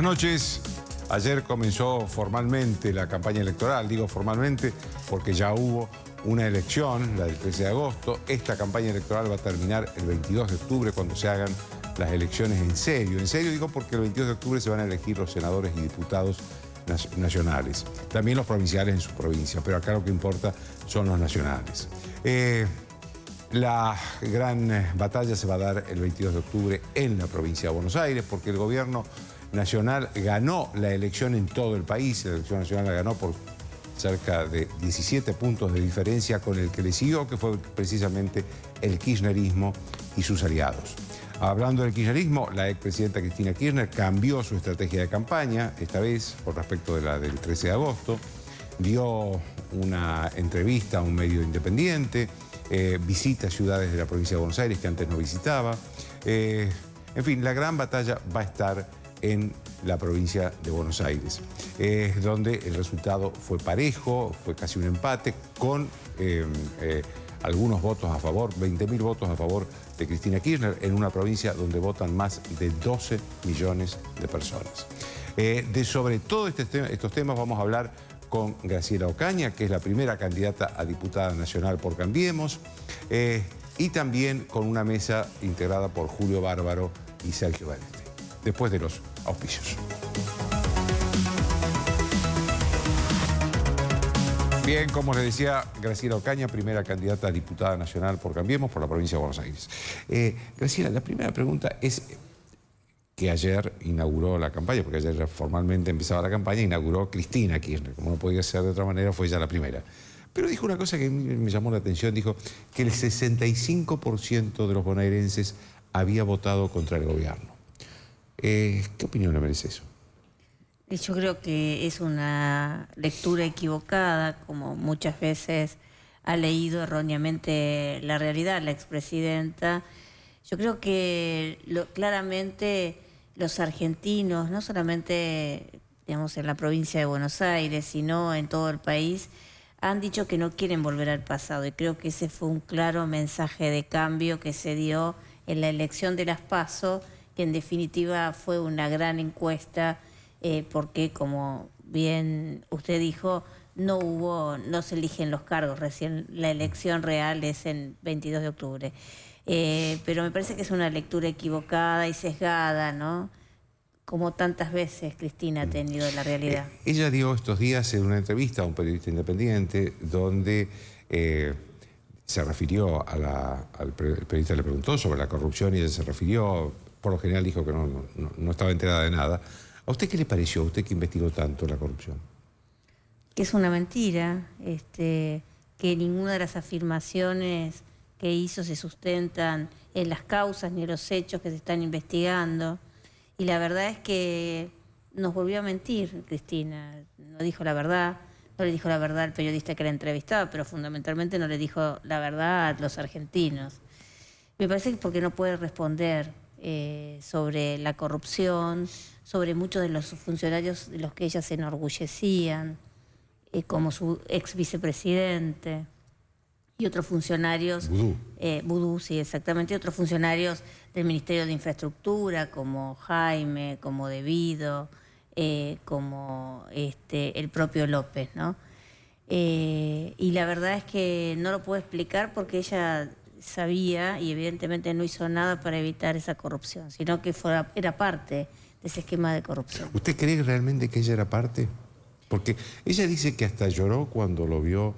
buenas noches. Ayer comenzó formalmente la campaña electoral, digo formalmente porque ya hubo una elección, la del 13 de agosto. Esta campaña electoral va a terminar el 22 de octubre cuando se hagan las elecciones en serio. En serio digo porque el 22 de octubre se van a elegir los senadores y diputados nacionales. También los provinciales en su provincia, pero acá lo que importa son los nacionales. Eh, la gran eh, batalla se va a dar el 22 de octubre en la provincia de Buenos Aires porque el gobierno Nacional ganó la elección en todo el país, la elección nacional la ganó por cerca de 17 puntos de diferencia con el que le siguió, que fue precisamente el kirchnerismo y sus aliados. Hablando del kirchnerismo, la expresidenta Cristina Kirchner cambió su estrategia de campaña, esta vez por respecto de la del 13 de agosto, dio una entrevista a un medio independiente, eh, visita ciudades de la provincia de Buenos Aires que antes no visitaba. Eh, en fin, la gran batalla va a estar en la provincia de Buenos Aires. Es donde el resultado fue parejo, fue casi un empate, con em, eh, algunos votos a favor, 20.000 votos a favor de Cristina Kirchner, en una provincia donde votan más de 12 millones de personas. Eh, de sobre todos este estos temas vamos a hablar con Graciela Ocaña, que es la primera candidata a diputada nacional por Cambiemos, eh, y también con una mesa integrada por Julio Bárbaro y Sergio Vélez después de los auspicios. Bien, como les decía, Graciela Ocaña, primera candidata a diputada nacional por Cambiemos por la provincia de Buenos Aires. Eh, Graciela, la primera pregunta es que ayer inauguró la campaña, porque ayer formalmente empezaba la campaña, inauguró Cristina Kirchner, como no podía ser de otra manera, fue ella la primera. Pero dijo una cosa que me llamó la atención, dijo que el 65% de los bonaerenses había votado contra el gobierno. Eh, ¿Qué opinión le merece eso? Yo creo que es una lectura equivocada, como muchas veces ha leído erróneamente la realidad la expresidenta. Yo creo que claramente los argentinos, no solamente digamos, en la provincia de Buenos Aires, sino en todo el país, han dicho que no quieren volver al pasado y creo que ese fue un claro mensaje de cambio que se dio en la elección de las PASO que en definitiva fue una gran encuesta eh, porque, como bien usted dijo, no hubo, no se eligen los cargos, recién la elección real es en 22 de octubre. Eh, pero me parece que es una lectura equivocada y sesgada, ¿no? Como tantas veces Cristina ha mm. tenido la realidad. Eh, ella dio estos días en una entrevista a un periodista independiente donde se refirió a la, al periodista le preguntó sobre la corrupción y ella se refirió por lo general dijo que no, estaba enterada de nada. ¿A usted qué le pareció, a usted que investigó tanto la corrupción? Que es una mentira, este, que ninguna de las afirmaciones que hizo se sustentan en las causas ni en los hechos que se están investigando. Y la verdad es que nos volvió a mentir Cristina, no dijo la verdad, no le dijo la verdad al periodista que la entrevistaba, pero fundamentalmente no le dijo la verdad a los argentinos. Me parece que porque no puede responder eh, sobre la corrupción, sobre muchos de los funcionarios de los que ella se enorgullecían, eh, como su ex vicepresidente y otros funcionarios. Vudú. Eh, sí, exactamente. otros funcionarios del Ministerio de Infraestructura, como Jaime, como Debido, como este, el propio López, ¿no? y la verdad es que no lo puedo explicar porque ella sabía y evidentemente no hizo nada para evitar esa corrupción, sino que era parte de ese esquema de corrupción. ¿Usted cree realmente que ella era parte? Porque ella dice que hasta lloró cuando lo vio,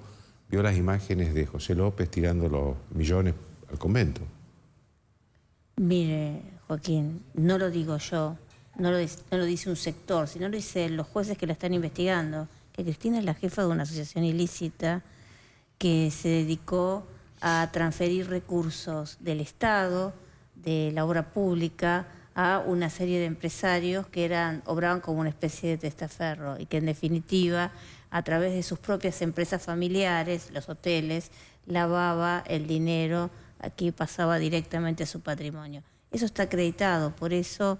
vio las imágenes de José López tirando los millones al convento. Mire, Joaquín, no lo digo yo, no lo, no lo dice un sector, sino lo dicen los jueces que la están investigando, que Cristina es la jefa de una asociación ilícita que se dedicó a transferir recursos del Estado, de la obra pública, a una serie de empresarios que eran, obraban como una especie de testaferro y que en definitiva, a través de sus propias empresas familiares, los hoteles, lavaba el dinero que pasaba directamente a su patrimonio. Eso está acreditado, por eso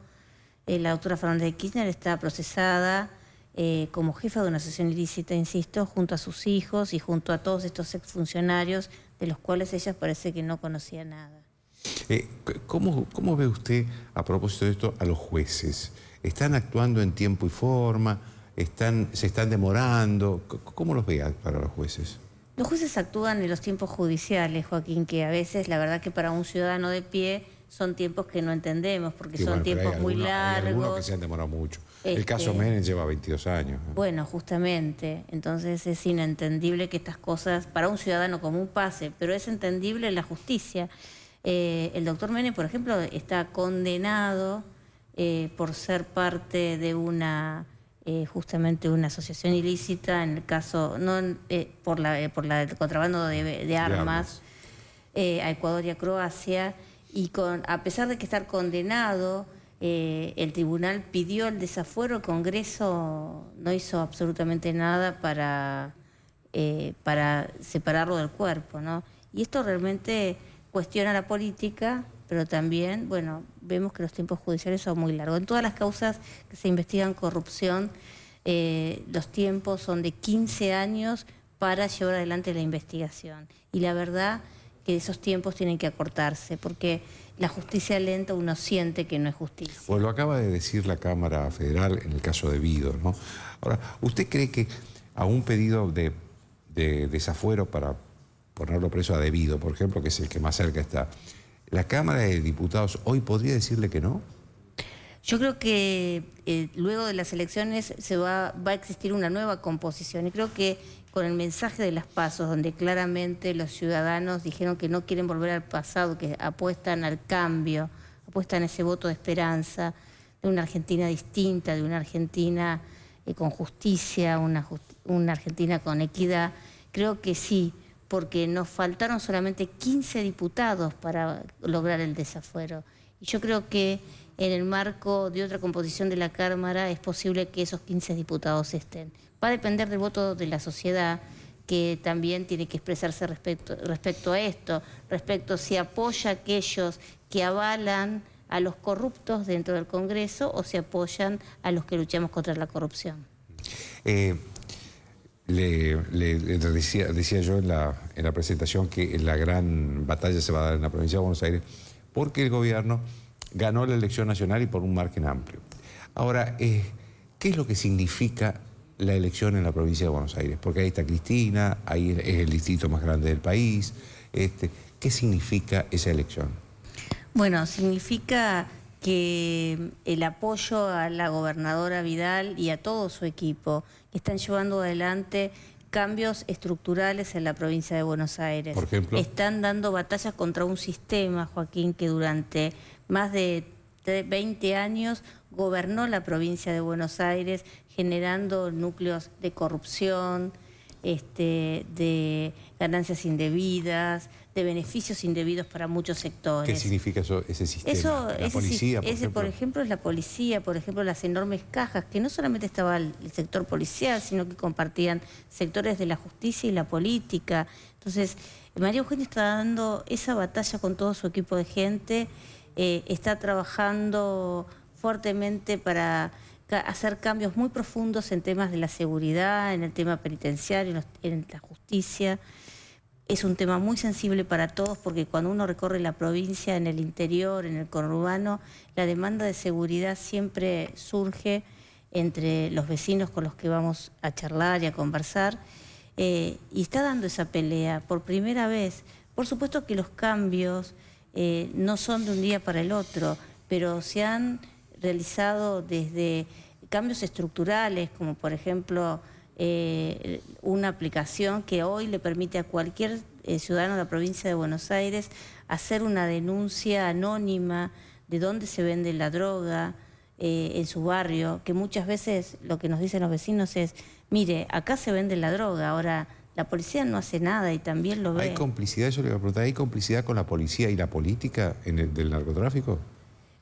eh, la doctora Fernández de Kirchner está procesada eh, como jefa de una asociación ilícita, insisto, junto a sus hijos y junto a todos estos exfuncionarios de los cuales ellas parece que no conocía nada. Eh, ¿cómo, ve usted, a propósito de esto, a los jueces? ¿Están actuando en tiempo y forma? Están, ¿Se están demorando? ¿Cómo los ve para los jueces? Los jueces actúan en los tiempos judiciales, Joaquín, que a veces la verdad que para un ciudadano de pie son tiempos que no entendemos porque son tiempos muy largos. Hay algunos que se han demorado mucho el caso este, Menem lleva 22 años. Bueno, justamente. Entonces es inentendible que estas cosas para un ciudadano común pase, pero es entendible la justicia. Eh, el doctor Menem, por ejemplo, está condenado eh, por ser parte de una, eh, justamente una asociación ilícita, en el caso, no por, la, por la, el contrabando de, armas, a Ecuador y a Croacia, y con, a pesar de que estar condenado eh, el tribunal pidió el desafuero, el Congreso no hizo absolutamente nada para, eh, para separarlo del cuerpo, ¿no? Y esto realmente cuestiona la política, pero también, bueno, vemos que los tiempos judiciales son muy largos. En todas las causas que se investigan corrupción, eh, los tiempos son de 15 años para llevar adelante la investigación. Y la verdad que esos tiempos tienen que acortarse, porque la justicia lenta uno siente que no es justicia. Pues lo acaba de decir la Cámara Federal en el caso de Vido, ¿no? Ahora, ¿usted cree que a un pedido de, desafuero para ponerlo preso a Debido, por ejemplo, que es el que más cerca está, la Cámara de Diputados hoy podría decirle que no? Yo creo que eh, luego de las elecciones se va, va a existir una nueva composición y creo que con el mensaje de las pasos, donde claramente los ciudadanos dijeron que no quieren volver al pasado, que apuestan al cambio, apuestan a ese voto de esperanza de una Argentina distinta, de una Argentina eh, con justicia, una, una Argentina con equidad. Creo que sí, porque nos faltaron solamente 15 diputados para lograr el desafuero. Y yo creo que en el marco de otra composición de la Cámara es posible que esos 15 diputados estén va a depender del voto de la sociedad que también tiene que expresarse respecto, a esto, respecto si apoya a aquellos que avalan a los corruptos dentro del Congreso o si apoyan a los que luchamos contra la corrupción. Eh, le, decía, yo en la, presentación que la gran batalla se va a dar en la provincia de Buenos Aires porque el gobierno ganó la elección nacional y por un margen amplio. Ahora, eh, ¿qué es lo que significa la elección en la provincia de Buenos Aires, porque ahí está Cristina, ahí es el distrito más grande del país. Este, ¿Qué significa esa elección? Bueno, significa que el apoyo a la gobernadora Vidal y a todo su equipo que están llevando adelante cambios estructurales en la provincia de Buenos Aires. Por ejemplo. Están dando batallas contra un sistema, Joaquín, que durante más de 20 años gobernó la provincia de Buenos Aires, generando núcleos de corrupción, este, de ganancias indebidas, de beneficios indebidos para muchos sectores. ¿Qué significa eso, ese sistema? la policía, por ejemplo. es la policía, por ejemplo, las enormes cajas, que no solamente estaba el, sector policial, sino que compartían sectores de la justicia y la política. Entonces, María Eugenia está dando esa batalla con todo su equipo de gente, eh, está trabajando fuertemente para hacer cambios muy profundos en temas de la seguridad, en el tema penitenciario, en, la justicia. Es un tema muy sensible para todos porque cuando uno recorre la provincia, en el interior, en el conurbano, la demanda de seguridad siempre surge entre los vecinos con los que vamos a charlar y a conversar. Eh, y está dando esa pelea por primera vez. Por supuesto que los cambios eh, no son de un día para el otro, pero se han realizado desde cambios estructurales, como por ejemplo eh, una aplicación que hoy le permite a cualquier eh, ciudadano de la provincia de Buenos Aires hacer una denuncia anónima de dónde se vende la droga eh, en su barrio, que muchas veces lo que nos dicen los vecinos es, mire, acá se vende la droga, ahora la policía no hace nada y también lo ve. ¿Hay complicidad, eso le voy a ¿hay complicidad con la policía y la política en el, del narcotráfico?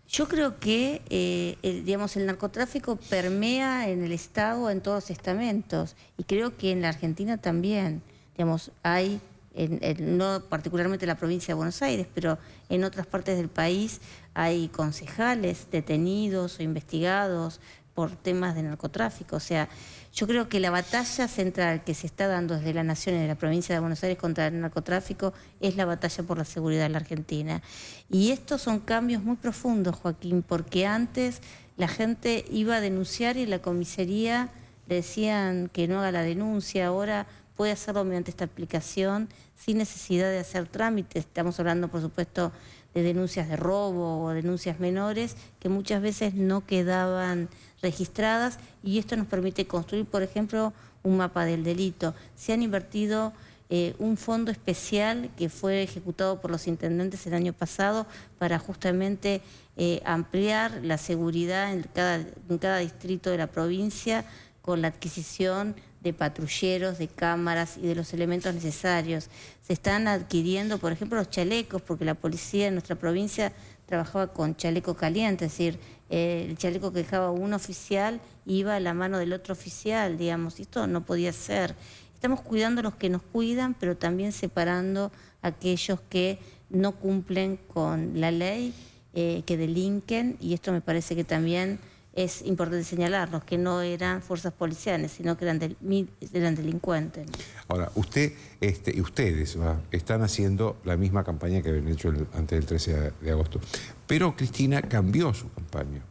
Yo creo que, eh, el, digamos, el narcotráfico permea en el Estado, en todos los estamentos, y creo que en la Argentina también, digamos, hay, en, no particularmente en la provincia de Buenos Aires, pero en otras partes del país hay concejales detenidos o investigados por temas de narcotráfico, o sea... Yo creo que la batalla central que se está dando desde la Nación y de la provincia de Buenos Aires contra el narcotráfico es la batalla por la seguridad en la Argentina. Y estos son cambios muy profundos, Joaquín, porque antes la gente iba a denunciar y la comisaría le decían que no haga la denuncia, ahora puede hacerlo mediante esta aplicación sin necesidad de hacer trámites. Estamos hablando, por supuesto, de denuncias de robo o denuncias menores que muchas veces no quedaban registradas y esto nos permite construir, por ejemplo, un mapa del delito. Se han invertido eh, un fondo especial que fue ejecutado por los intendentes el año pasado para justamente eh, ampliar la seguridad en cada distrito de la provincia con la adquisición de patrulleros, de cámaras y de los elementos necesarios. Se están adquiriendo, por ejemplo, los chalecos, porque la policía en nuestra provincia trabajaba con chaleco caliente, es decir, eh, el chaleco que dejaba un oficial iba a la mano del otro oficial, digamos, y esto no podía ser. Estamos cuidando a los que nos cuidan, pero también separando a aquellos que no cumplen con la ley, eh, que delinquen, y esto me parece que también es importante señalarnos que no eran fuerzas policiales, sino que eran, del, delincuentes. Ahora, usted este, y ustedes están haciendo la misma campaña que habían hecho antes del 13 de agosto, pero Cristina cambió su campaña.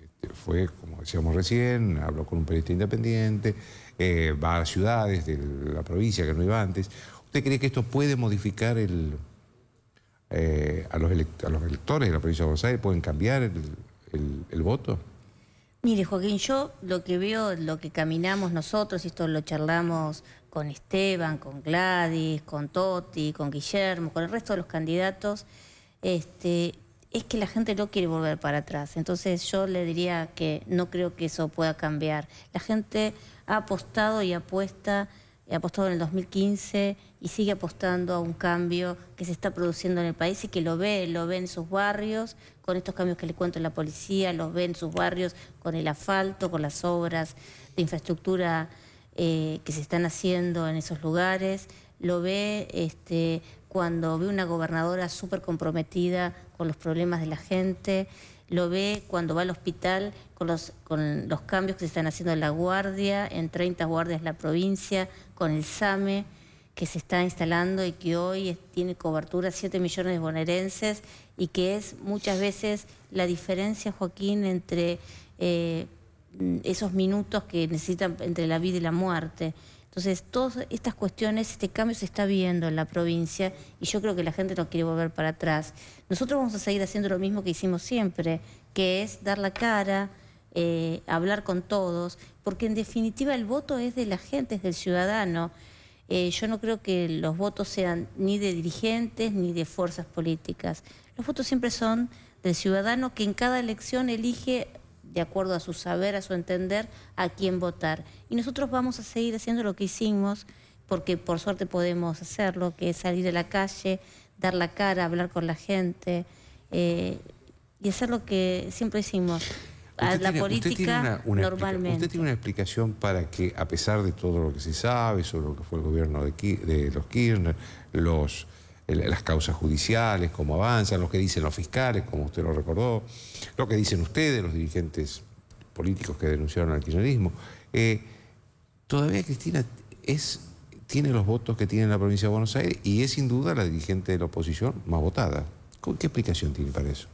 Este, fue, como decíamos recién, habló con un periodista independiente, eh, va a ciudades de la provincia que no iba antes. ¿Usted cree que esto puede modificar el, eh, a, los a los electores de la provincia de Buenos Aires? ¿Pueden cambiar el, el voto? Mire, Joaquín, yo lo que veo, lo que caminamos nosotros, y esto lo charlamos con Esteban, con Gladys, con Toti, con Guillermo, con el resto de los candidatos, este, es que la gente no quiere volver para atrás. Entonces yo le diría que no creo que eso pueda cambiar. La gente ha apostado y apuesta eh, apostado en el 2015 y sigue apostando a un cambio que se está produciendo en el país y que lo ve, lo ve en sus barrios, con estos cambios que le cuento en la policía, los ve en sus barrios con el asfalto, con las obras de infraestructura eh, que se están haciendo en esos lugares, lo ve este, cuando ve una gobernadora súper comprometida con los problemas de la gente lo ve cuando va al hospital con los, con los cambios que se están haciendo en la guardia, en 30 guardias la provincia, con el SAME que se está instalando y que hoy tiene cobertura 7 millones de bonaerenses y que es muchas veces la diferencia, Joaquín, entre eh, esos minutos que necesitan entre la vida y la muerte. Entonces, todas estas cuestiones, este cambio se está viendo en la provincia y yo creo que la gente no quiere volver para atrás. Nosotros vamos a seguir haciendo lo mismo que hicimos siempre, que es dar la cara, eh, hablar con todos, porque en definitiva el voto es de la gente, es del ciudadano. Eh, yo no creo que los votos sean ni de dirigentes ni de fuerzas políticas. Los votos siempre son del ciudadano que en cada elección elige de acuerdo a su saber, a su entender, a quién votar. Y nosotros vamos a seguir haciendo lo que hicimos, porque por suerte podemos hacerlo, que es salir de la calle, dar la cara, hablar con la gente eh, y hacer lo que siempre hicimos. la política usted tiene una, normalmente. Usted tiene una explicación para que, a pesar de todo lo que se sabe sobre lo que fue el gobierno de, de los Kirchner, los las causas judiciales, cómo avanzan, lo que dicen los fiscales, como usted lo recordó, lo que dicen ustedes, los dirigentes políticos que denunciaron al kirchnerismo. Eh, todavía Cristina es, tiene los votos que tiene en la provincia de Buenos Aires y es sin duda la dirigente de la oposición más votada. ¿Qué explicación tiene para eso?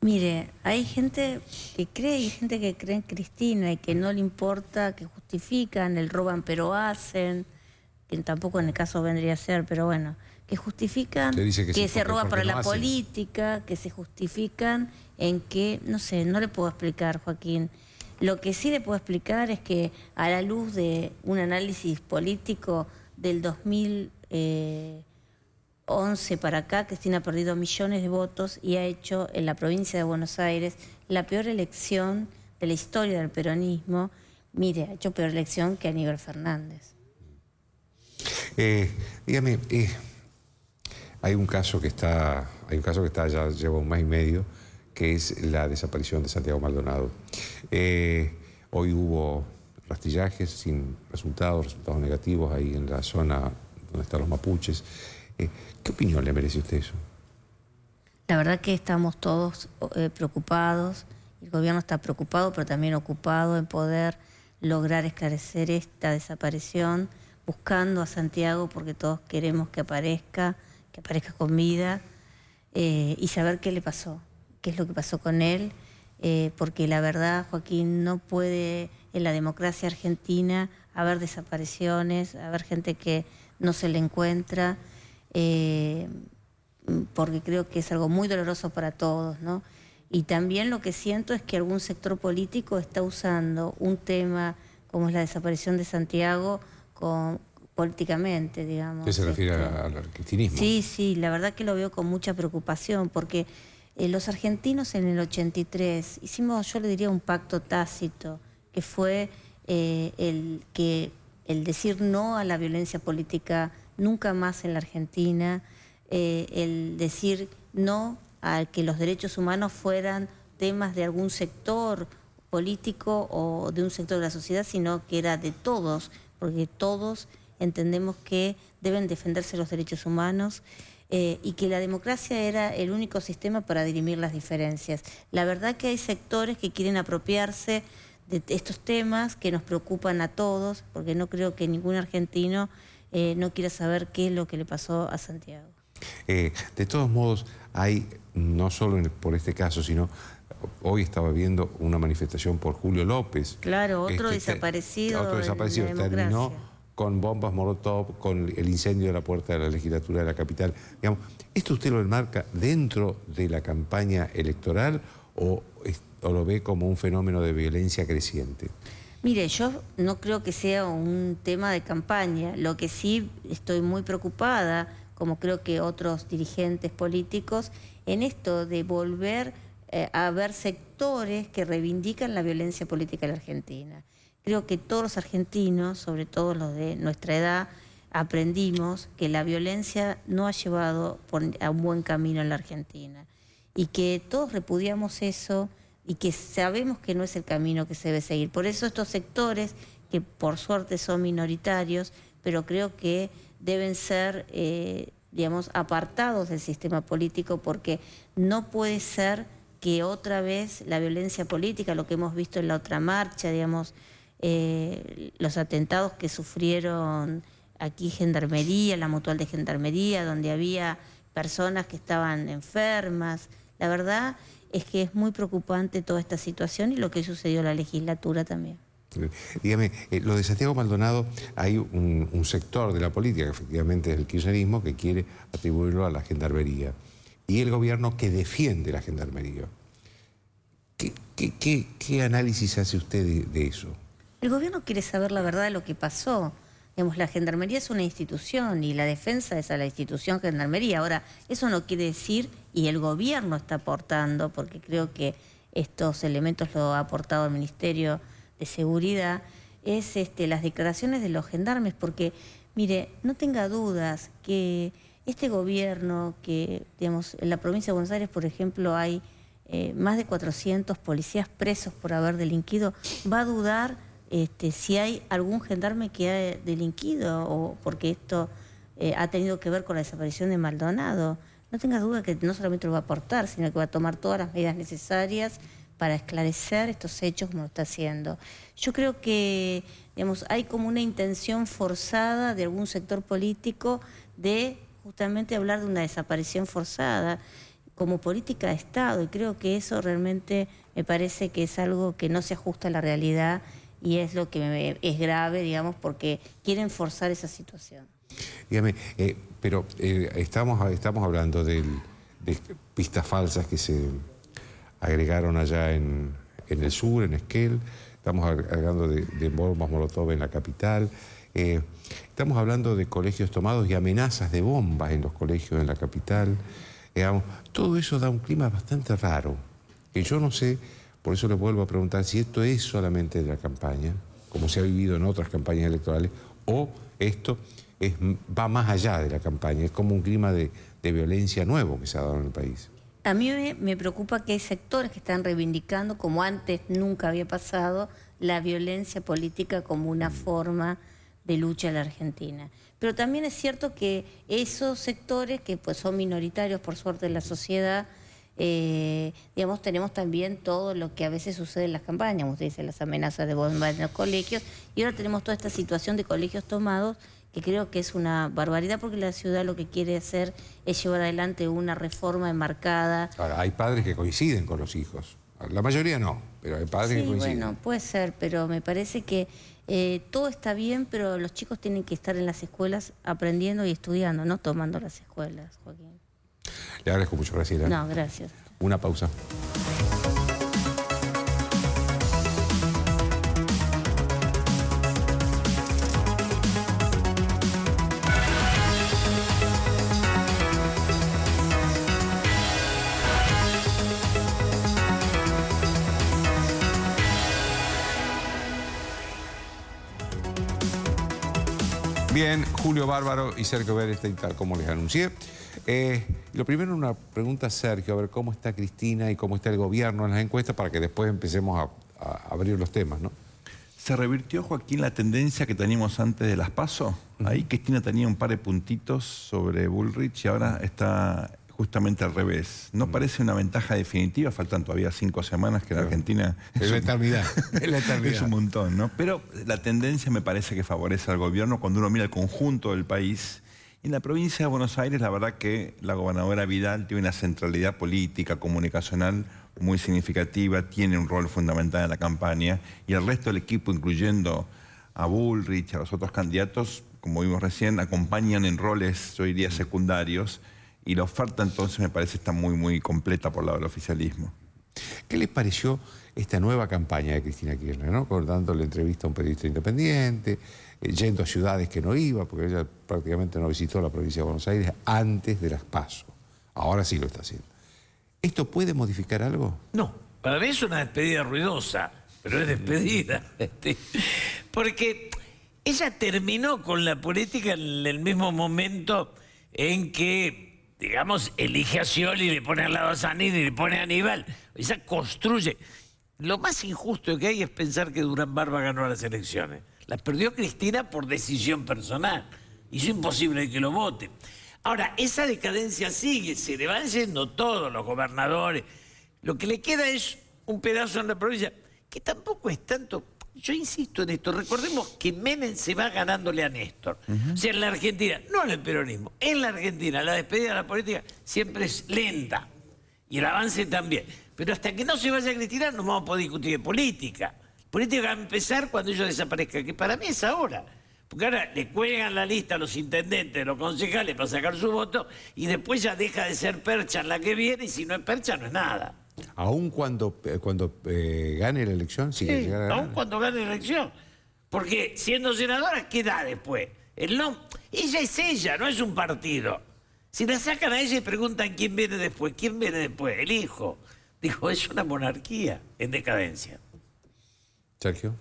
Mire, hay gente que cree y gente que cree en Cristina y que no le importa, que justifican, el roban pero hacen, que tampoco en el caso vendría a ser, pero bueno que justifican que, se roba para la política, que se justifican en que, no sé, no le puedo explicar, Joaquín. Lo que sí le puedo explicar es que a la luz de un análisis político del 2011 para acá, Cristina ha perdido millones de votos y ha hecho en la provincia de Buenos Aires la peor elección de la historia del peronismo. Mire, ha hecho peor elección que Aníbal Fernández. Eh, dígame, eh, hay un caso que está, hay un caso que está ya lleva un mes y medio, que es la desaparición de Santiago Maldonado. Eh, hoy hubo rastillajes sin resultados, resultados negativos ahí en la zona donde están los mapuches. Eh, ¿Qué opinión le merece usted eso? La verdad que estamos todos eh, preocupados, el gobierno está preocupado, pero también ocupado en poder lograr esclarecer esta desaparición, buscando a Santiago porque todos queremos que aparezca que aparezca con vida eh, y saber qué le pasó, qué es lo que pasó con él, eh, porque la verdad, Joaquín, no puede en la democracia argentina haber desapariciones, haber gente que no se le encuentra, eh, porque creo que es algo muy doloroso para todos, ¿no? Y también lo que siento es que algún sector político está usando un tema como es la desaparición de Santiago con, políticamente, digamos. ¿Qué se refiere este, al argentinismo? Sí, sí, la verdad que lo veo con mucha preocupación, porque eh, los argentinos en el 83 hicimos, yo le diría, un pacto tácito, que fue eh, el, que, el decir no a la violencia política nunca más en la Argentina, eh, el decir no a que los derechos humanos fueran temas de algún sector político o de un sector de la sociedad, sino que era de todos, porque todos entendemos que deben defenderse los derechos humanos eh, y que la democracia era el único sistema para dirimir las diferencias. La verdad que hay sectores que quieren apropiarse de estos temas que nos preocupan a todos, porque no creo que ningún argentino eh, no quiera saber qué es lo que le pasó a Santiago. Eh, de todos modos, hay, no solo por este caso, sino hoy estaba viendo una manifestación por Julio López. Claro, otro este, desaparecido. Otro desaparecido. Terminó con bombas Molotov, con el incendio de la puerta de la legislatura de la capital. Digamos, ¿Esto usted lo enmarca dentro de la campaña electoral o, lo ve como un fenómeno de violencia creciente? Mire, yo no creo que sea un tema de campaña. Lo que sí estoy muy preocupada, como creo que otros dirigentes políticos, en esto de volver eh, a ver sectores que reivindican la violencia política en la Argentina. Creo que todos los argentinos, sobre todo los de nuestra edad, aprendimos que la violencia no ha llevado a un buen camino en la Argentina y que todos repudiamos eso y que sabemos que no es el camino que se debe seguir. Por eso estos sectores, que por suerte son minoritarios, pero creo que deben ser, eh, digamos, apartados del sistema político porque no puede ser que otra vez la violencia política, lo que hemos visto en la otra marcha, digamos, eh, los atentados que sufrieron aquí Gendarmería, la Mutual de Gendarmería, donde había personas que estaban enfermas. La verdad es que es muy preocupante toda esta situación y lo que sucedió en la legislatura también. Dígame, eh, lo de Santiago Maldonado, hay un, sector de la política, que efectivamente es el kirchnerismo, que quiere atribuirlo a la gendarmería. Y el gobierno que defiende la gendarmería. ¿Qué, análisis hace usted de eso? El gobierno quiere saber la verdad de lo que pasó. Digamos, la gendarmería es una institución y la defensa es a la institución gendarmería. Ahora, eso no quiere decir, y el gobierno está aportando, porque creo que estos elementos lo ha aportado el Ministerio de Seguridad, es este, las declaraciones de los gendarmes, porque, mire, no tenga dudas que este gobierno, que, digamos, en la provincia de Buenos Aires, por ejemplo, hay eh, más de 400 policías presos por haber delinquido, va a dudar este, si hay algún gendarme que ha delinquido o porque esto eh, ha tenido que ver con la desaparición de Maldonado. No tengas duda que no solamente lo va a aportar, sino que va a tomar todas las medidas necesarias para esclarecer estos hechos como lo está haciendo. Yo creo que hay como una intención forzada de algún sector político de justamente hablar de una desaparición forzada como política de Estado y creo que eso realmente me parece que es algo que no se ajusta a la realidad y es lo que es grave, digamos, porque quieren forzar esa situación. Dígame, eh, pero eh, estamos, estamos hablando de pistas falsas que se agregaron allá en, el sur, en Esquel, estamos hablando de, bombas molotov en la capital, eh, estamos hablando de colegios tomados y amenazas de bombas en los colegios en la capital, digamos, todo eso da un clima bastante raro, que yo no sé por eso les vuelvo a preguntar si esto es solamente de la campaña, como se ha vivido en otras campañas electorales, o esto va más allá de la campaña, es como un clima de, violencia nuevo que se ha dado en el país. A mí me, preocupa que hay sectores que están reivindicando, como antes nunca había pasado, la violencia política como una mm. forma de lucha en la Argentina. Pero también es cierto que esos sectores, que pues son minoritarios por suerte en la sociedad, eh, digamos, tenemos también todo lo que a veces sucede en las campañas, usted dice las amenazas de bomba en los colegios, y ahora tenemos toda esta situación de colegios tomados, que creo que es una barbaridad porque la ciudad lo que quiere hacer es llevar adelante una reforma enmarcada. Ahora, hay padres que coinciden con los hijos, la mayoría no, pero hay padres que coinciden. Bueno, puede ser, pero me parece que eh, todo está bien, pero los chicos tienen que estar en las escuelas aprendiendo y estudiando, no tomando las escuelas, Joaquín. Le agradezco mucho, Graciela. No, gracias. Una pausa. Bien, Julio Bárbaro y Sergio Vélez, tal como les anuncié. Eh, lo primero, una pregunta Sergio, a ver cómo está Cristina y cómo está el gobierno en las encuestas para que después empecemos a, abrir los temas, ¿no? ¿Se revirtió, Joaquín, la tendencia que teníamos antes de las PASO? Ahí Cristina tenía un par de puntitos sobre Bullrich y ahora está justamente al revés. No mm. parece una ventaja definitiva, faltan todavía cinco semanas que la Argentina... Es, la eternidad. es la eternidad. un montón, ¿no? Pero la tendencia me parece que favorece al gobierno cuando uno mira el conjunto del país. En la provincia de Buenos Aires, la verdad que la gobernadora Vidal tiene una centralidad política, comunicacional muy significativa, tiene un rol fundamental en la campaña y el resto del equipo, incluyendo a Bullrich, a los otros candidatos, como vimos recién, acompañan en roles, yo diría, secundarios y la oferta entonces me parece está muy, muy completa por lado del oficialismo. ¿Qué les pareció esta nueva campaña de Cristina Kirchner, ¿no? la entrevista a un periodista independiente, eh, yendo a ciudades que no iba, porque ella prácticamente no visitó la provincia de Buenos Aires antes de las PASO. Ahora sí lo está haciendo. ¿Esto puede modificar algo? No, para mí es una despedida ruidosa, pero es despedida. porque ella terminó con la política en el mismo momento en que digamos, elige a y le pone al lado a y le pone a Aníbal. Esa construye. Lo más injusto que hay es pensar que Durán Barba ganó las elecciones. Las perdió Cristina por decisión personal. Y es imposible que lo vote. Ahora, esa decadencia sigue, se le van yendo todos los gobernadores. Lo que le queda es un pedazo en la provincia, que tampoco es tanto yo insisto en esto, recordemos que Menem se va ganándole a Néstor. O sea, en la Argentina, no en el peronismo, en la Argentina la despedida de la política siempre es lenta y el avance también. Pero hasta que no se vaya a Cristina no vamos a poder discutir de política. Política va a empezar cuando ellos desaparezcan, que para mí es ahora. Porque ahora le cuelgan la lista a los intendentes, a los concejales para sacar su voto y después ya deja de ser percha la que viene y si no es percha no es nada. Aún cuando, eh, cuando eh, gane la elección, sí, aún cuando gane la elección. Porque siendo senadora, ¿qué da después? El no, ella es ella, no es un partido. Si la sacan a ella y preguntan quién viene después, ¿quién viene después? El hijo. Dijo, es una monarquía en decadencia. Sergio.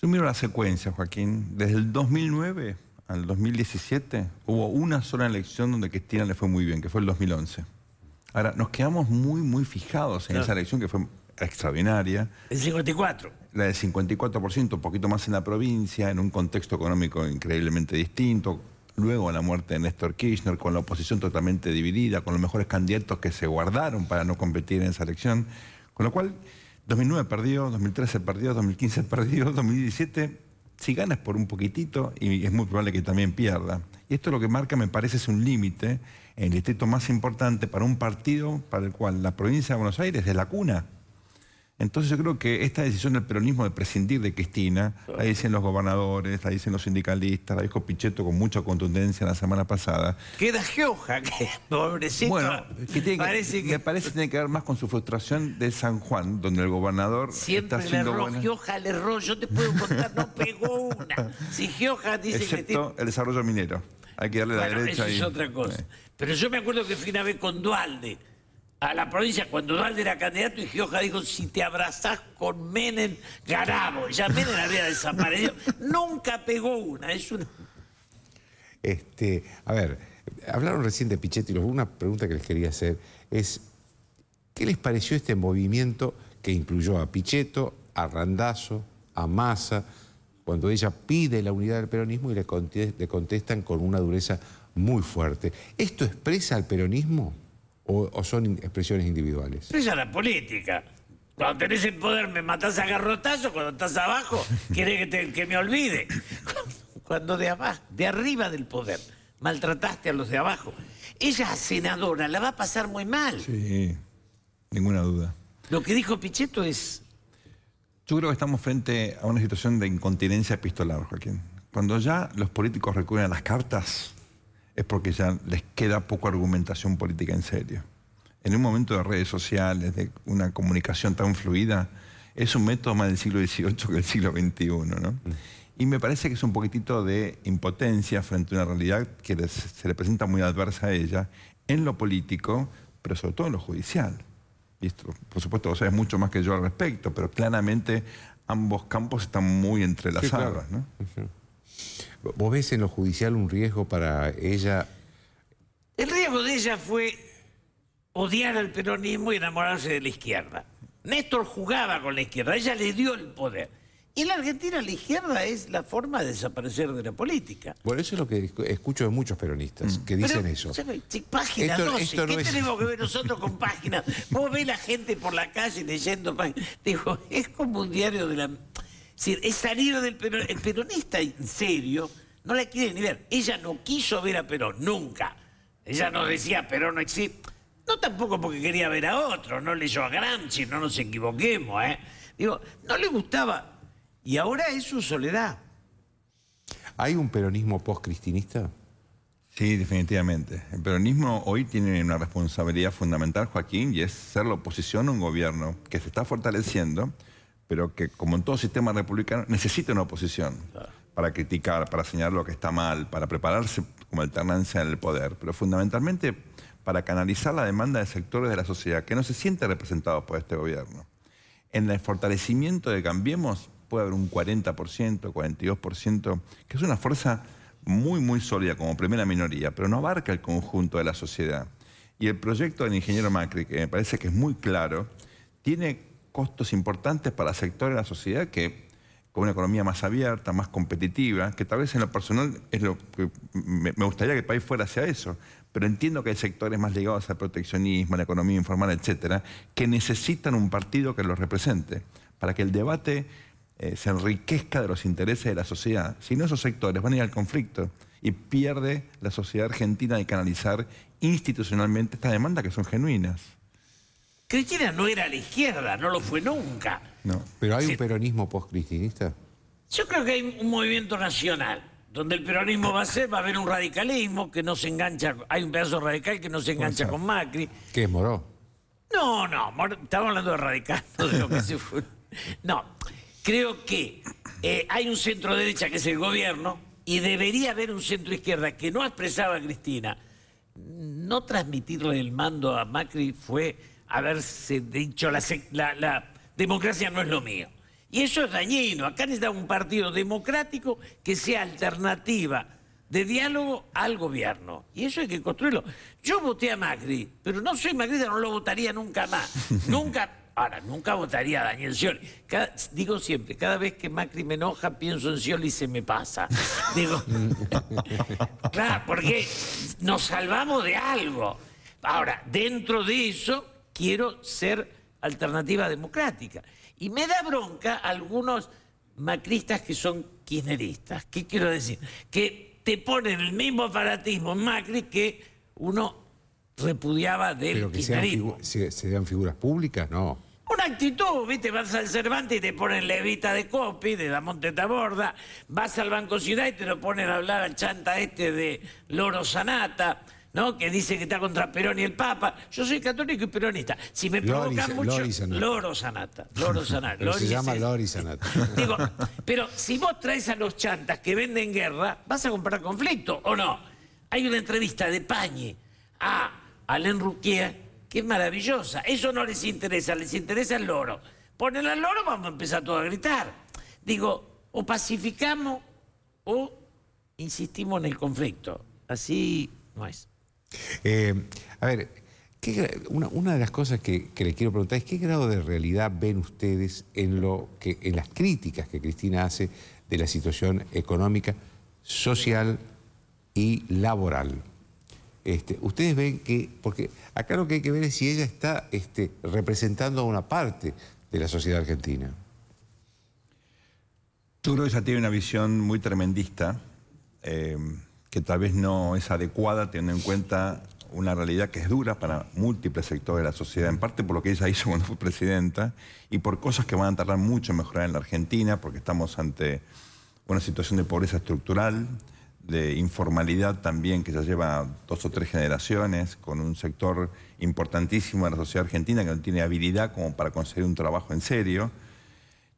Yo miro la secuencia, Joaquín. Desde el 2009 al 2017 hubo una sola elección donde Cristina le fue muy bien, que fue el 2011. Ahora, nos quedamos muy, muy fijados en esa elección que fue extraordinaria. El 54. La del 54%, un poquito más en la provincia, en un contexto económico increíblemente distinto. Luego la muerte de Néstor Kirchner, con la oposición totalmente dividida, con los mejores candidatos que se guardaron para no competir en esa elección. Con lo cual, 2009 perdió, 2013 perdió, 2015 perdió, 2017, si ganas por un poquitito, y es muy probable que también pierda. Y esto lo que marca, me parece, es un límite en el distrito más importante para un partido para el cual la provincia de Buenos Aires es la cuna entonces yo creo que esta decisión del peronismo de prescindir de Cristina, ahí la dicen los gobernadores, la dicen los sindicalistas, la dijo Pichetto con mucha contundencia la semana pasada. Queda Geoja, que pobrecito. Bueno, parece que, me parece que tiene que ver más con su frustración de San Juan, donde el gobernador está haciendo le erró, le erró, yo te puedo contar, no pegó una. Si Geoja dice que... tiene el desarrollo minero. Hay que darle la derecha eso es otra cosa. Pero yo me acuerdo que fui una vez con Dualde a la provincia cuando Dualde era candidato y Gioja dijo, si te abrazás con Menem, ganamos. Ya Menem había desaparecido. Nunca pegó una, es una... Este, a ver, hablaron recién de y una pregunta que les quería hacer es, ¿qué les pareció este movimiento que incluyó a Pichetto, a Randazzo, a Massa, cuando ella pide la unidad del peronismo y le contestan con una dureza muy fuerte? ¿Esto expresa al peronismo? o, son expresiones individuales? Esa es la política. Cuando tenés el poder me matás a garrotazo, cuando estás abajo quiere que, me olvide. Cuando de abajo, de arriba del poder, maltrataste a los de abajo. Ella, senadora, la va a pasar muy mal. Sí, ninguna duda. Lo que dijo Pichetto es... Yo creo que estamos frente a una situación de incontinencia epistolar, Joaquín. Cuando ya los políticos recurren a las cartas, es porque ya les queda poco argumentación política en serio. En un momento de redes sociales, de una comunicación tan fluida, es un método más del siglo XVIII que del siglo XXI, mm. Y me parece que es un poquitito de impotencia frente a una realidad que se le presenta muy adversa a ella en lo político, pero sobre todo en lo judicial. Y esto, por supuesto, vos sabés mucho más que yo al respecto, pero claramente ambos campos están muy entrelazados. ¿no? ¿Vos ves en lo judicial un riesgo para ella? El riesgo de ella fue odiar al peronismo y enamorarse de la izquierda. Néstor jugaba con la izquierda, ella le dio el poder. Y en la Argentina la izquierda es la forma de desaparecer de la política. Bueno, eso es lo que escucho de muchos peronistas mm. que dicen eso. Página 12, no ¿qué tenemos que ver nosotros con páginas? Vos ves la gente por la calle leyendo páginas. Digo, es como un diario de la decir, es salir del peronista. El peronista en serio no la quiere ni ver. Ella no quiso ver a Perón, nunca. Ella no decía Perón no existe. No tampoco porque quería ver a otro, no leyó a Gramsci, no nos equivoquemos, ¿eh? Digo, no le gustaba. Y ahora es su soledad. ¿Hay un peronismo post-cristinista? Sí, definitivamente. El peronismo hoy tiene una responsabilidad fundamental, Joaquín, y es ser la oposición a un gobierno que se está fortaleciendo pero que como en todo sistema republicano necesita una oposición para criticar, para señalar lo que está mal, para prepararse como alternancia en el poder, pero fundamentalmente para canalizar la demanda de sectores de la sociedad que no se sienten representados por este gobierno. En el fortalecimiento de Cambiemos puede haber un 40%, 42%, que es una fuerza muy, muy sólida como primera minoría, pero no abarca el conjunto de la sociedad. Y el proyecto del ingeniero Macri, que me parece que es muy claro, tiene costos importantes para sectores de la sociedad que con una economía más abierta, más competitiva, que tal vez en lo personal es lo que me gustaría que el país fuera hacia eso, pero entiendo que hay sectores más ligados al proteccionismo, a la economía informal, etcétera, que necesitan un partido que los represente para que el debate eh, se enriquezca de los intereses de la sociedad. Si no, esos sectores van a ir al conflicto y pierde la sociedad argentina de canalizar institucionalmente estas demandas que son genuinas. Cristina no era la izquierda, no lo fue nunca. No, pero hay un peronismo post-cristinista. Yo creo que hay un movimiento nacional, donde el peronismo va a ser, va a haber un radicalismo que no se engancha, hay un pedazo radical que no se engancha con Macri. ¿Qué es Moró? No, no, estamos hablando de radical, no de que se No, creo que eh, hay un centro derecha que es el gobierno y debería haber un centro izquierda que no expresaba a Cristina. No transmitirle el mando a Macri fue haberse dicho la, la, democracia no es lo mío. Y eso es dañino. Acá necesita un partido democrático que sea alternativa de diálogo al gobierno. Y eso hay que construirlo. Yo voté a Macri, pero no soy Macri no lo votaría nunca más. nunca, ahora, nunca votaría a Daniel Scioli. digo siempre, cada vez que Macri me enoja, pienso en Scioli y se me pasa. claro, porque nos salvamos de algo. Ahora, dentro de eso, quiero ser alternativa democrática. Y me da bronca algunos macristas que son kirchneristas. ¿Qué quiero decir? Que te ponen el mismo aparatismo en Macri que uno repudiaba del Pero que Sean, figuras públicas, no. Una actitud, ¿viste? Vas al Cervantes y te ponen levita de Copi, de la Montetaborda. Vas al Banco Ciudad y te lo ponen a hablar al chanta este de Loro Sanata. ¿no? Que dice que está contra Perón y el Papa. Yo soy católico y peronista. Si me provocan mucho. Loro Sanata. Loro Sanata. pero se llama Lori Sanata. Digo, pero si vos traes a los chantas que venden guerra, vas a comprar conflicto, ¿o no? Hay una entrevista de pañe a Alain Ruquier que es maravillosa. Eso no les interesa, les interesa el loro. Ponen al loro, vamos a empezar todos a gritar. Digo, o pacificamos o insistimos en el conflicto. Así no es. Eh, a ver, una, de las cosas que, le quiero preguntar es qué grado de realidad ven ustedes en, lo que, en las críticas que Cristina hace de la situación económica, social y laboral. Este, ustedes ven que, porque acá lo que hay que ver es si ella está este, representando a una parte de la sociedad argentina. Yo creo que ella tiene una visión muy tremendista. Eh, que tal vez no es adecuada teniendo en cuenta una realidad que es dura para múltiples sectores de la sociedad, en parte por lo que ella hizo cuando fue presidenta y por cosas que van a tardar mucho en mejorar en la Argentina, porque estamos ante una situación de pobreza estructural, de informalidad también que ya lleva dos o tres generaciones, con un sector importantísimo de la sociedad argentina que no tiene habilidad como para conseguir un trabajo en serio.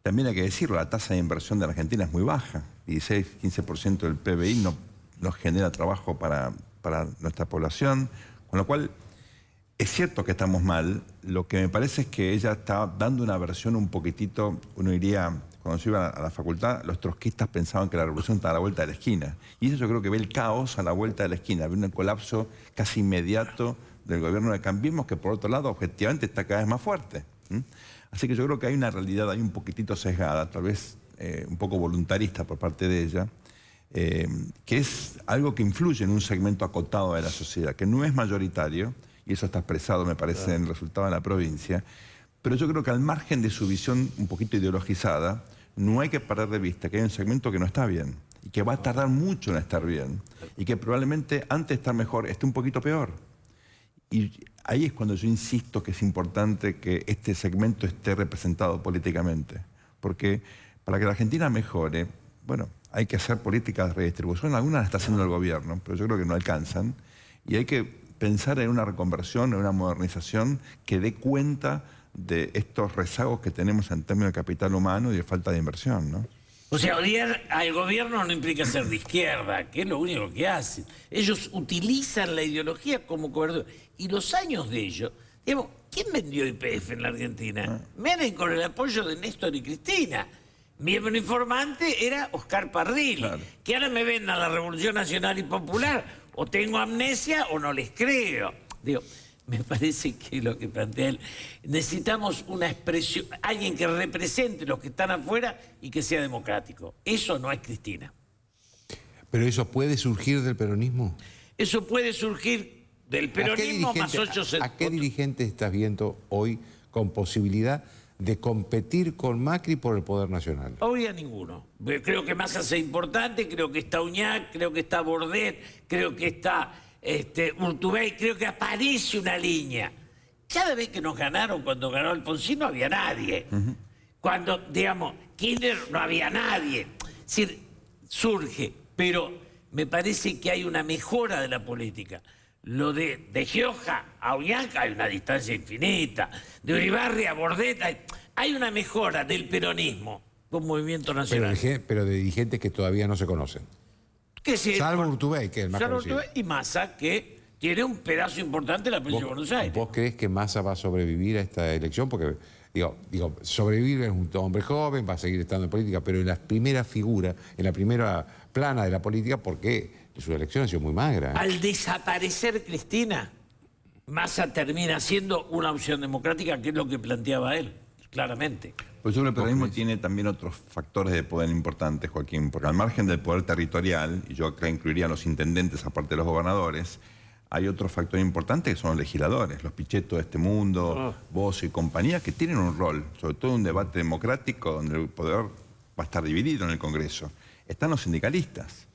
También hay que decirlo, la tasa de inversión de la Argentina es muy baja, 16, 15% del PBI no nos genera trabajo para, nuestra población, con lo cual es cierto que estamos mal, lo que me parece es que ella está dando una versión un poquitito, uno diría, cuando yo iba a la facultad, los trotskistas pensaban que la revolución estaba a la vuelta de la esquina. Y eso yo creo que ve el caos a la vuelta de la esquina, ve un colapso casi inmediato del gobierno de Cambiemos, que por otro lado, objetivamente, está cada vez más fuerte. Así que yo creo que hay una realidad ahí un poquitito sesgada, tal vez eh, un poco voluntarista por parte de ella, eh, que es algo que influye en un segmento acotado de la sociedad, que no es mayoritario, y eso está expresado, me parece, en el resultado de la provincia, pero yo creo que al margen de su visión un poquito ideologizada, no hay que perder de vista que hay un segmento que no está bien y que va a tardar mucho en estar bien y que probablemente antes de estar mejor esté un poquito peor. Y ahí es cuando yo insisto que es importante que este segmento esté representado políticamente, porque para que la Argentina mejore, bueno, hay que hacer políticas de redistribución. Algunas las está haciendo el gobierno, pero yo creo que no alcanzan. Y hay que pensar en una reconversión, en una modernización que dé cuenta de estos rezagos que tenemos en términos de capital humano y de falta de inversión, ¿no? O sea, odiar al gobierno no implica ser de izquierda, que es lo único que hacen. Ellos utilizan la ideología como cobertura. Y los años de ello, digamos, ¿quién vendió IPF en la Argentina? Ah. con el apoyo de Néstor y Cristina. Mi informante era Oscar Parrilli, que ahora me ven a la Revolución Nacional y Popular. O tengo amnesia o no les creo. Digo, me parece que lo que plantea él, necesitamos una expresión, alguien que represente los que están afuera y que sea democrático. Eso no es Cristina. ¿Pero eso puede surgir del peronismo? Eso puede surgir del peronismo más ocho... ¿A qué dirigente estás viendo hoy con posibilidad de competir con Macri por el poder nacional? Hoy a ninguno. Creo que Massa es importante, creo que está Uñac, creo que está Bordet, creo que está este, Urtubey, creo que aparece una línea. Cada vez que nos ganaron, cuando ganó Alfonsín, no había nadie. Cuando, digamos, Kirchner no había nadie. Es decir, surge, pero me parece que hay una mejora de la política lo de, de Gioja a hay una distancia infinita, de Uribarri a bordeta hay, una mejora del peronismo con Movimiento Nacional. Pero, de dirigentes que todavía no se conocen. Salvo Urtubey, que es el más Salvo Urtubey y Massa, que tiene un pedazo importante en la provincia de Buenos Aires. ¿Vos crees que Massa va a sobrevivir a esta elección? Porque, digo, digo sobrevivir es un hombre joven, va a seguir estando en política, pero en la primera figura, en la primera plana de la política, porque su elección ha sido muy magra. Al desaparecer Cristina, Massa termina siendo una opción democrática, que es lo que planteaba él, claramente. Pues que el peronismo tiene también otros factores de poder importantes, Joaquín, porque al margen del poder territorial, y yo acá incluiría a los intendentes aparte de los gobernadores, hay otros factor importante que son los legisladores, los pichetos de este mundo, voz ah. vos y compañía, que tienen un rol, sobre todo en un debate democrático donde el poder va a estar dividido en el Congreso. Están los sindicalistas,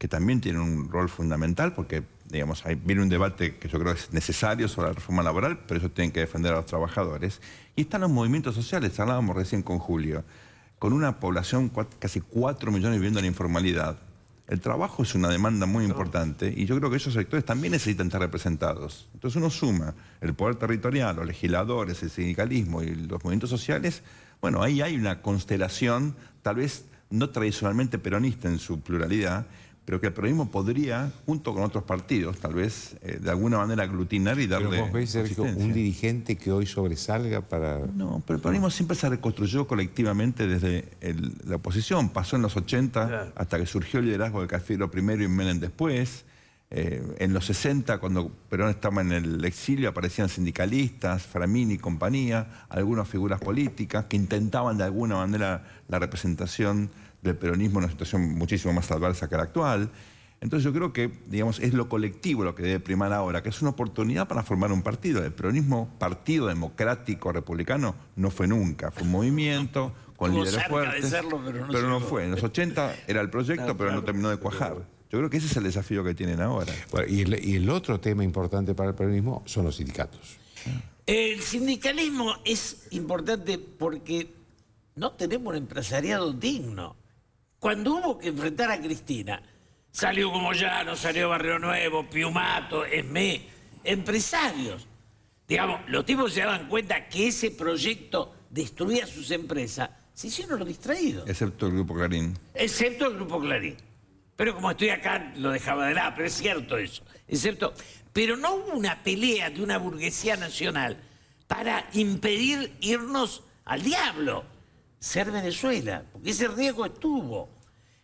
que también tienen un rol fundamental, porque digamos, hay, viene un debate que yo creo es necesario sobre la reforma laboral, pero eso tienen que defender a los trabajadores. Y están los movimientos sociales, hablábamos recién con Julio, con una población casi 4 millones viviendo en la informalidad. El trabajo es una demanda muy importante y yo creo que esos sectores también necesitan estar representados. Entonces uno suma el poder territorial, los legisladores, el sindicalismo y los movimientos sociales. Bueno, ahí hay una constelación, tal vez no tradicionalmente peronista en su pluralidad, pero que el peronismo podría, junto con otros partidos, tal vez eh, de alguna manera aglutinar y darle. un dirigente que hoy sobresalga para.? No, pero el peronismo siempre se reconstruyó colectivamente desde la oposición. Pasó en los 80 hasta que surgió el liderazgo de Cafiero primero y Menem después. Eh, en los 60, cuando Perón estaba en el exilio, aparecían sindicalistas, Framini y compañía, algunas figuras políticas que intentaban de alguna manera la representación del peronismo en una situación muchísimo más adversa que la actual. Entonces yo creo que, digamos, es lo colectivo lo que debe primar ahora, que es una oportunidad para formar un partido. El peronismo partido democrático republicano no fue nunca, fue un movimiento con líderes fuertes, pero, no, fue. En los 80 era el proyecto, pero no terminó de cuajar. Yo creo que ese es el desafío que tienen ahora. y, y el otro tema importante para el peronismo son los sindicatos. El sindicalismo es importante porque no tenemos un empresariado digno. Cuando hubo que enfrentar a Cristina, salió como ya, no salió Barrio Nuevo, Piumato, Esme, empresarios. Digamos, los tipos se daban cuenta que ese proyecto destruía sus empresas, se hicieron los distraídos. Excepto el Grupo Clarín. Excepto el Grupo Clarín. Pero como estoy acá, lo dejaba de lado, pero es cierto eso. es cierto. Pero no hubo una pelea de una burguesía nacional para impedir irnos al diablo ser Venezuela, porque ese riesgo estuvo.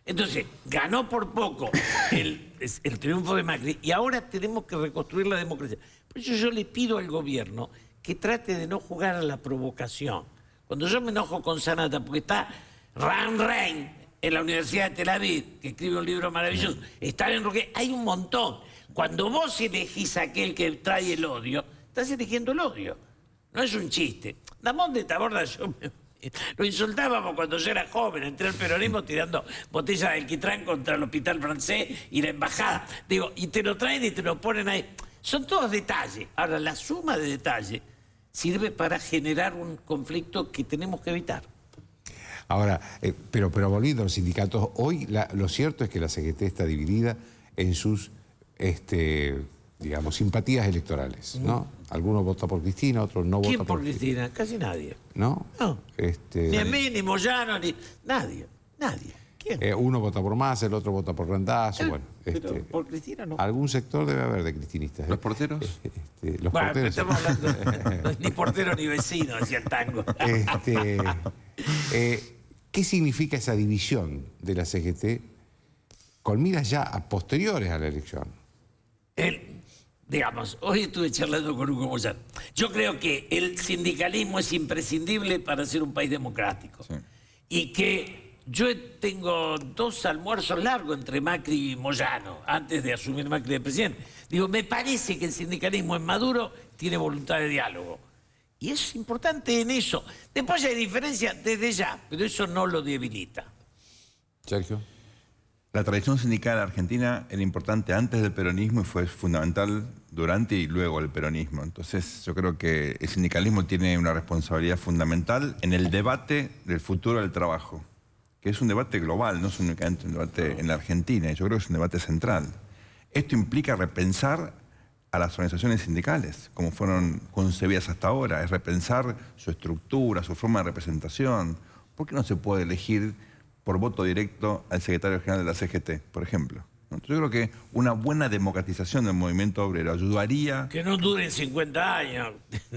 Entonces, ganó por poco el, el triunfo de Macri y ahora tenemos que reconstruir la democracia. Por eso yo le pido al gobierno que trate de no jugar a la provocación. Cuando yo me enojo con Sanata, porque está Ran Rein en la Universidad de Tel Aviv, que escribe un libro maravilloso, está en Roque, hay un montón. Cuando vos elegís aquel que trae el odio, estás eligiendo el odio. No es un chiste. Damón de Taborda yo me lo insultábamos cuando yo era joven, entré al peronismo tirando botellas de alquitrán contra el hospital francés y la embajada. Digo, y te lo traen y te lo ponen ahí. Son todos detalles. Ahora, la suma de detalles sirve para generar un conflicto que tenemos que evitar. Ahora, eh, pero, pero volviendo a los sindicatos, hoy lo cierto es que la CGT está dividida en sus... Este, digamos, simpatías electorales, ¿no? Mm. Algunos votan por Cristina, otros no votan por, por Cristina. Casi nadie. ¿No? No. Este, mí, Ni a mínimo, ni... Nadie, nadie. ¿Quién? Eh, uno vota por Massa, el otro vota por Randazzo, eh, bueno. Pero este, por Cristina no. Algún sector debe haber de cristinistas. ¿eh? ¿Los porteros? Este, los bueno, porteros. Estamos hablando ni portero ni vecino, decía el tango. Este, ¿Qué significa esa división de la CGT con miras ya a posteriores a la elección? digamos, hoy estuve charlando con Hugo Moyano. Yo creo que el sindicalismo es imprescindible para ser un país democrático. Y que yo tengo dos almuerzos largos entre Macri y Moyano, antes de asumir Macri de presidente. Digo, me parece que el sindicalismo en Maduro tiene voluntad de diálogo. Y es importante en eso. Después hay diferencia desde ya, pero eso no lo debilita. Sergio. La tradición sindical argentina era importante antes del peronismo y fue fundamental durante y luego el peronismo. Entonces yo creo que el sindicalismo tiene una responsabilidad fundamental en el debate del futuro del trabajo, que es un debate global, no es únicamente un debate en la Argentina, yo creo que es un debate central. Esto implica repensar a las organizaciones sindicales, como fueron concebidas hasta ahora, es repensar su estructura, su forma de representación. porque no se puede elegir por voto directo al secretario general de la CGT, por ejemplo. yo creo que una buena democratización del movimiento obrero ayudaría... Que no dure 50 años.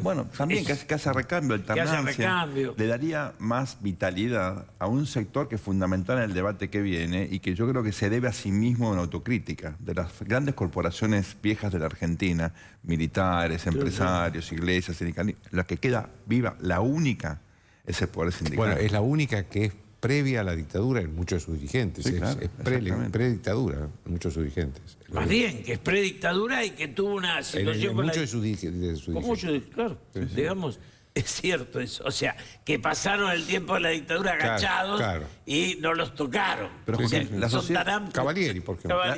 Bueno, también que, hace recambio, alternancia. Le daría más vitalidad a un sector que es fundamental en el debate que viene y que yo creo que se debe a sí mismo una autocrítica de las grandes corporaciones viejas de la Argentina, militares, empresarios, iglesias, sindicalistas. La que queda viva, la única, es el poder sindical. Bueno, es la única que es previa a la dictadura en muchos de sus dirigentes. es, predictadura en muchos de sus dirigentes. Más bien, que es predictadura y que tuvo una situación... muchos de sus dirigentes. Su de claro, digamos... Es cierto eso, o sea, que pasaron el tiempo de la dictadura agachados y no los tocaron. Pero la sociedad,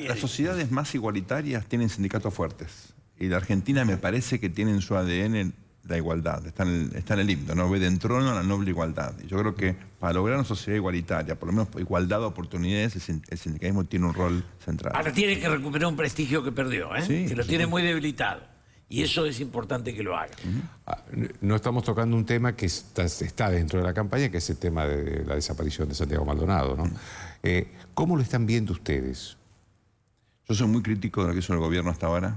las sociedades más igualitarias tienen sindicatos fuertes. Y la Argentina me parece que tiene en su ADN la igualdad, está en el, en el himno, ¿no? Ve entrono a la noble igualdad. Y yo creo que para lograr una sociedad igualitaria, por lo menos igualdad de oportunidades, el, sindicalismo tiene un rol central. Ahora tiene que recuperar un prestigio que perdió, ¿eh? que lo tiene muy debilitado. Y eso es importante que lo haga. Ah, no estamos tocando un tema que está, dentro de la campaña, que es el tema de la desaparición de Santiago Maldonado. ¿no? Eh, ¿Cómo lo están viendo ustedes? Yo soy muy crítico de lo que hizo el gobierno hasta ahora.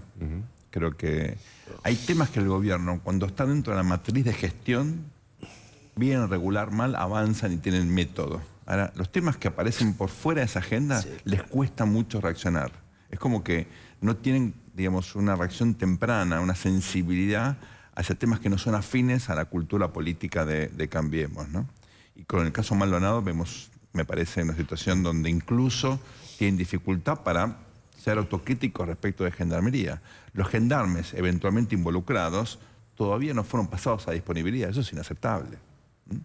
Creo que hay temas que el gobierno, cuando está dentro de la matriz de gestión, bien, regular, mal, avanzan y tienen método. Ahora, los temas que aparecen por fuera de esa agenda les cuesta mucho reaccionar. Es como que no tienen, digamos, una reacción temprana, una sensibilidad hacia temas que no son afines a la cultura política de, Cambiemos. Y con el caso Maldonado vemos, me parece, una situación donde incluso tienen dificultad para ser autocríticos respecto de gendarmería. Los gendarmes eventualmente involucrados todavía no fueron pasados a disponibilidad, eso es inaceptable. ¿Mm?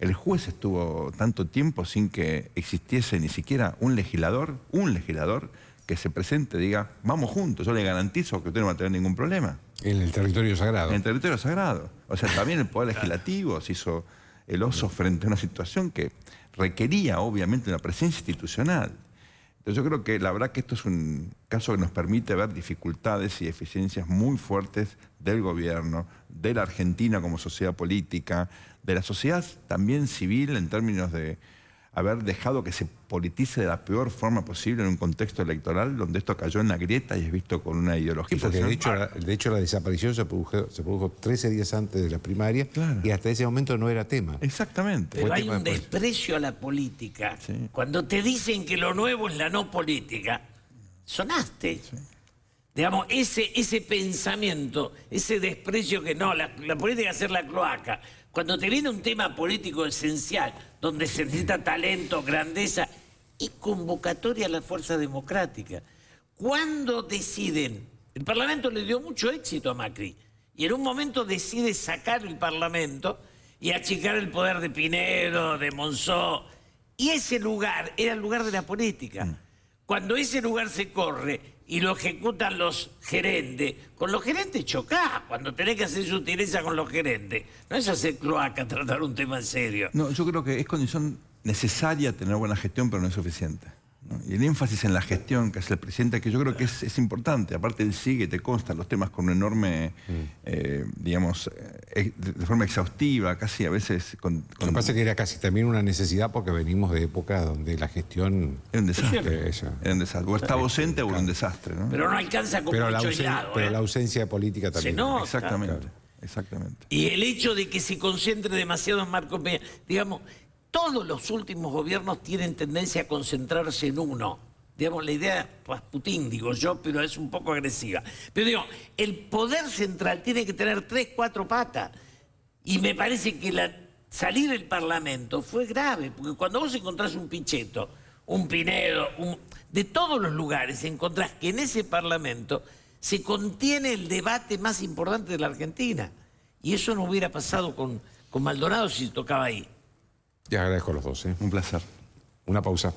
El juez estuvo tanto tiempo sin que existiese ni siquiera un legislador, un legislador que se presente y diga, vamos juntos, yo le garantizo que usted no va a tener ningún problema. En el territorio sagrado. En el territorio sagrado. O sea, también el Poder Legislativo se hizo el oso frente a una situación que requería obviamente una presencia institucional. Yo creo que la verdad que esto es un caso que nos permite ver dificultades y deficiencias muy fuertes del gobierno, de la Argentina como sociedad política, de la sociedad también civil en términos de, haber dejado que se politice de la peor forma posible en un contexto electoral donde esto cayó en la grieta y es visto con una ideología. de hecho, la, desaparición se produjo, se 13 días antes de la primaria y hasta ese momento no era tema. Exactamente. Pero hay un desprecio a la política. Cuando te dicen que lo nuevo es la no política, sonaste. Digamos, ese, ese pensamiento, ese desprecio que no, la, política es hacer la cloaca. Cuando te viene un tema político esencial, donde se necesita talento, grandeza y convocatoria a la fuerza democrática. Cuando deciden, el Parlamento le dio mucho éxito a Macri, y en un momento decide sacar el Parlamento y achicar el poder de Pinedo, de Monzó, y ese lugar era el lugar de la política. Mm. Cuando ese lugar se corre, y lo ejecutan los gerentes. Con los gerentes chocás, cuando tenés que hacer sutileza con los gerentes. No es hacer cloaca, tratar un tema en serio. No, yo creo que es condición necesaria tener buena gestión, pero no es suficiente. Y el énfasis en la gestión que hace el presidente, que yo creo que es, importante. Aparte, él sigue, te consta los temas con una enorme, mm. eh, digamos, eh, de forma exhaustiva, casi a veces. Con, que pasa que era casi también una necesidad porque venimos de época donde la gestión. Era un desastre. O estaba ausente o era un desastre, Pero no alcanza con pero la Pero ¿eh? la ausencia de política también. Exactamente. Exactamente. Y el hecho de que se concentre demasiado en Marco Pérez. digamos, todos los últimos gobiernos tienen tendencia a concentrarse en uno. Digamos, la idea pues, Putin, digo yo, pero es un poco agresiva. Pero digo, el poder central tiene que tener tres, cuatro patas. Y me parece que la, salir del Parlamento fue grave, porque cuando vos encontrás un Picheto, un Pinedo, un, de todos los lugares encontrás que en ese Parlamento se contiene el debate más importante de la Argentina. Y eso no hubiera pasado con, con Maldonado si se tocaba ahí ya agradezco los dos. ¿eh? Un placer. Una pausa.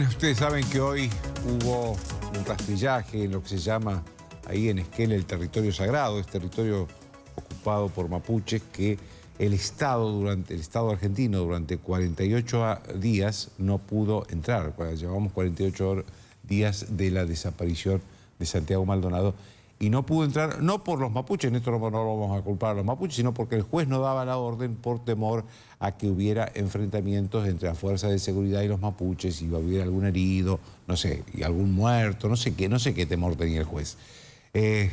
ustedes saben que hoy hubo un rastrillaje en lo que se llama ahí en Esquel el territorio sagrado, es territorio ocupado por mapuches que el Estado, durante, el Estado argentino durante 48 días no pudo entrar. Llevamos 48 días de la desaparición de Santiago Maldonado y no pudo entrar, no por los mapuches, en esto no, lo vamos a culpar a los mapuches, sino porque el juez no daba la orden por temor a que hubiera enfrentamientos entre las fuerzas de seguridad y los mapuches, y hubiera algún herido, no sé, y algún muerto, no sé qué, no sé qué temor tenía el juez. Eh,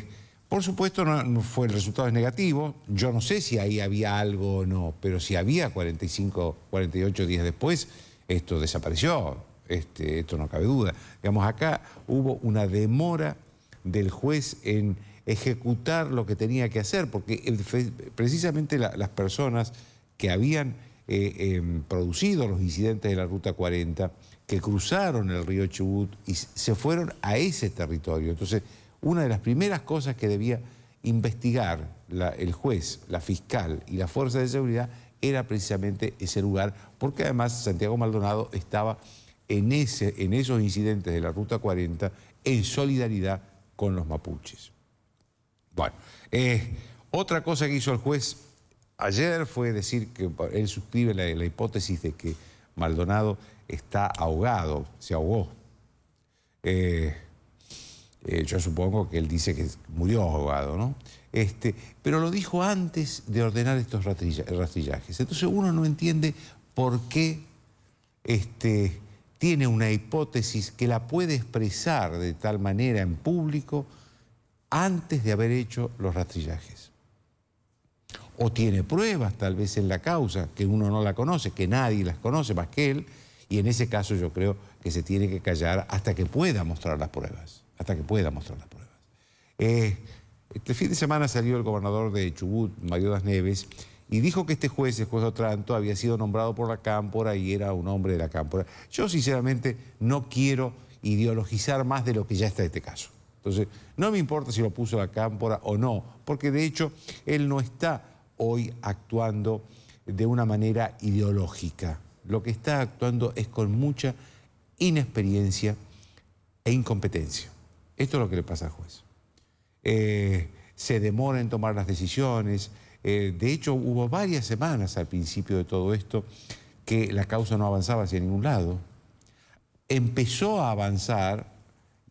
por supuesto, no, fue, el resultado es negativo. Yo no sé si ahí había algo o no, pero si había 45, 48 días después, esto desapareció. Este, esto no cabe duda. Digamos, acá hubo una demora del juez en ejecutar lo que tenía que hacer, porque precisamente las personas que habían eh, em, producido los incidentes de la Ruta 40, que cruzaron el río Chubut y se fueron a ese territorio. Entonces, una de las primeras cosas que debía investigar el juez, la fiscal y la fuerza de seguridad era precisamente ese lugar, porque además Santiago Maldonado estaba en, ese, en esos incidentes de la Ruta 40 en solidaridad con los mapuches. Bueno, eh, otra cosa que hizo el juez ayer fue decir que él suscribe la, hipótesis de que Maldonado está ahogado, se ahogó. Eh, eh, yo supongo que él dice que murió ahogado, ¿no? Este, pero lo dijo antes de ordenar estos rastrillajes. Entonces uno no entiende por qué este, tiene una hipótesis que la puede expresar de tal manera en público antes de haber hecho los rastrillajes. O tiene pruebas tal vez en la causa, que uno no la conoce, que nadie las conoce más que él, y en ese caso yo creo que se tiene que callar hasta que pueda mostrar las pruebas, hasta que pueda mostrar las pruebas. Eh, este fin de semana salió el gobernador de Chubut, Mario Das Neves, y dijo que este juez, el juez Otranto, había sido nombrado por la Cámpora y era un hombre de la Cámpora. Yo sinceramente no quiero ideologizar más de lo que ya está este caso. Entonces, no me importa si lo puso la Cámpora o no, porque de hecho él no está hoy actuando de una manera ideológica. Lo que está actuando es con mucha inexperiencia e incompetencia. Esto es lo que le pasa al juez. Eh, se demora en tomar las decisiones, eh, de hecho, hubo varias semanas al principio de todo esto que la causa no avanzaba hacia ningún lado. Empezó a avanzar,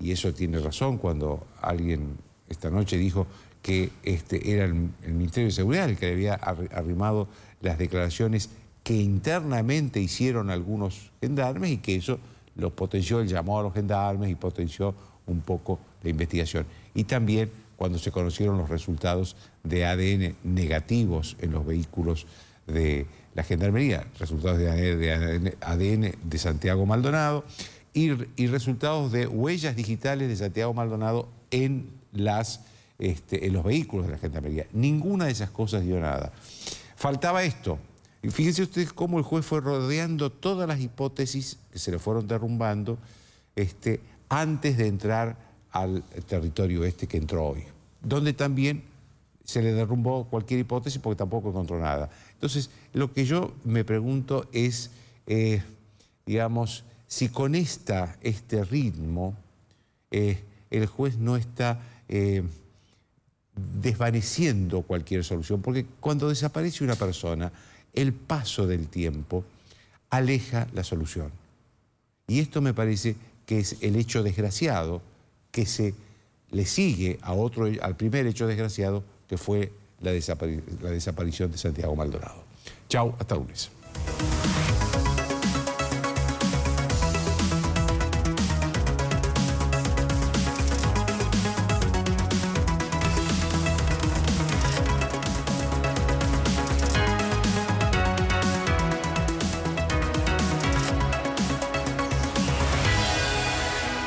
y eso tiene razón cuando alguien esta noche dijo que este, era el, Ministerio de Seguridad el que le había arrimado las declaraciones que internamente hicieron algunos gendarmes y que eso los potenció él llamó a los gendarmes y potenció un poco de investigación. Y también cuando se conocieron los resultados de ADN negativos en los vehículos de la Gendarmería, resultados de ADN, de Santiago Maldonado y, y, resultados de huellas digitales de Santiago Maldonado en, las, este, en los vehículos de la Gendarmería. Ninguna de esas cosas dio nada. Faltaba esto. fíjense ustedes cómo el juez fue rodeando todas las hipótesis que se le fueron derrumbando este, antes de entrar al territorio este que entró hoy, donde también se le derrumbó cualquier hipótesis porque tampoco encontró nada. Entonces, lo que yo me pregunto es, eh, digamos, si con esta, este ritmo eh, el juez no está eh, desvaneciendo cualquier solución, porque cuando desaparece una persona, el paso del tiempo aleja la solución. Y esto me parece que es el hecho desgraciado, que se le sigue a otro, al primer hecho desgraciado, que fue la, desaparición de Santiago Maldonado. Chao, hasta lunes.